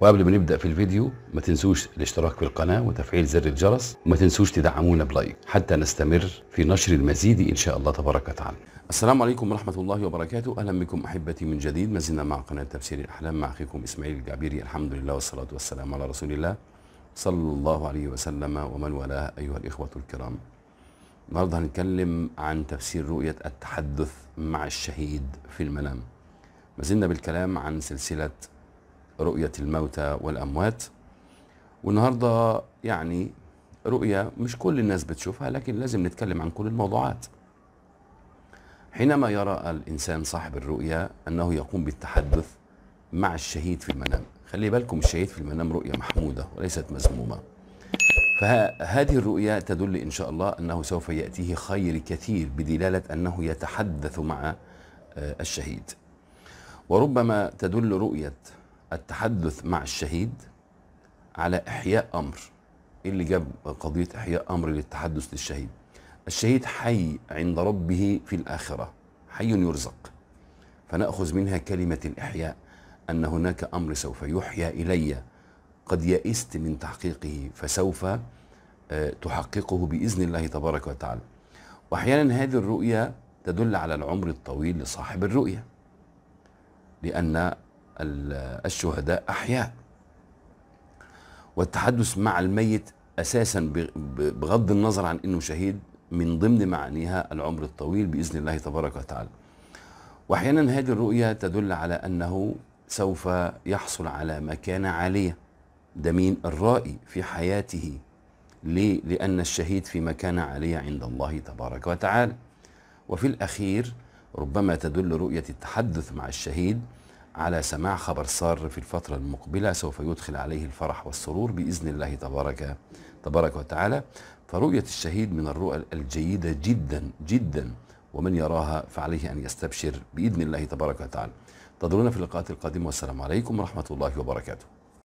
وقبل ما نبدا في الفيديو ما تنسوش الاشتراك في القناه وتفعيل زر الجرس وما تنسوش تدعمونا بلايك حتى نستمر في نشر المزيد ان شاء الله تبارك وتعالى السلام عليكم ورحمه الله وبركاته اهلا بكم احبتي من جديد ما زلنا مع قناه تفسير الاحلام مع اخيكم اسماعيل الجعبيري الحمد لله والصلاه والسلام على رسول الله صلى الله عليه وسلم ومن والاه ايها الاخوه الكرام النهارده هنتكلم عن تفسير رؤيه التحدث مع الشهيد في المنام ما زلنا بالكلام عن سلسله رؤية الموتى والأموات والنهاردة يعني رؤية مش كل الناس بتشوفها لكن لازم نتكلم عن كل الموضوعات حينما يرى الإنسان صاحب الرؤية أنه يقوم بالتحدث مع الشهيد في المنام خلي بالكم الشهيد في المنام رؤية محمودة وليست مذمومة فهذه الرؤية تدل إن شاء الله أنه سوف يأتيه خير كثير بدلالة أنه يتحدث مع آه، الشهيد وربما تدل رؤية التحدث مع الشهيد على إحياء أمر إيه اللي جاب قضية إحياء أمر للتحدث للشهيد الشهيد حي عند ربه في الآخرة حي يرزق فنأخذ منها كلمة الإحياء أن هناك أمر سوف يحيى إلي قد يئست من تحقيقه فسوف آه، تحققه بإذن الله تبارك وتعالى وأحيانا هذه الرؤية تدل على العمر الطويل لصاحب الرؤية لأن الشهداء أحياء والتحدث مع الميت أساسا بغض النظر عن أنه شهيد من ضمن معانيها العمر الطويل بإذن الله تبارك وتعالى وأحيانا هذه الرؤية تدل على أنه سوف يحصل على مكانة عالية ده مين الرائي في حياته ليه؟ لأن الشهيد في مكانة عالية عند الله تبارك وتعالى وفي الأخير ربما تدل رؤية التحدث مع الشهيد على سماع خبر سار في الفترة المقبلة سوف يدخل عليه الفرح والسرور بإذن الله تبارك تبارك وتعالى فرؤية الشهيد من الرؤى الجيدة جدا جدا ومن يراها فعليه أن يستبشر بإذن الله تبارك وتعالى انتظرونا في اللقاءات القادمة والسلام عليكم ورحمة الله وبركاته